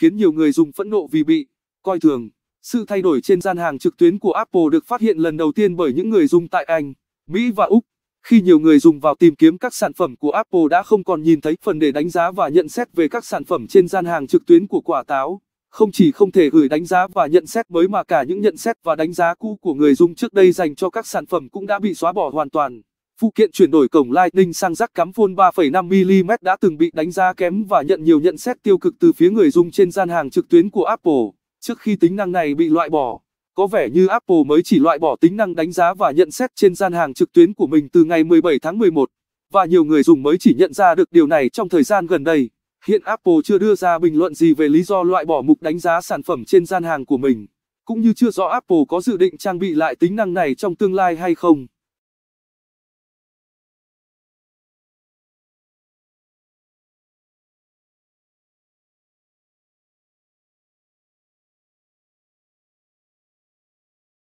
khiến nhiều người dùng phẫn nộ vì bị coi thường. Sự thay đổi trên gian hàng trực tuyến của Apple được phát hiện lần đầu tiên bởi những người dùng tại Anh, Mỹ và Úc. Khi nhiều người dùng vào tìm kiếm các sản phẩm của Apple đã không còn nhìn thấy phần để đánh giá và nhận xét về các sản phẩm trên gian hàng trực tuyến của quả táo, không chỉ không thể gửi đánh giá và nhận xét mới mà cả những nhận xét và đánh giá cũ của người dùng trước đây dành cho các sản phẩm cũng đã bị xóa bỏ hoàn toàn. Phụ kiện chuyển đổi cổng Lightning sang rắc cắm phone 3,5mm đã từng bị đánh giá kém và nhận nhiều nhận xét tiêu cực từ phía người dùng trên gian hàng trực tuyến của Apple. Trước khi tính năng này bị loại bỏ, có vẻ như Apple mới chỉ loại bỏ tính năng đánh giá và nhận xét trên gian hàng trực tuyến của mình từ ngày 17 tháng 11, và nhiều người dùng mới chỉ nhận ra được điều này trong thời gian gần đây. Hiện Apple chưa đưa ra bình luận gì về lý do loại bỏ mục đánh giá sản phẩm trên gian hàng của mình, cũng như chưa rõ Apple có dự định trang bị lại tính năng này trong tương lai hay không.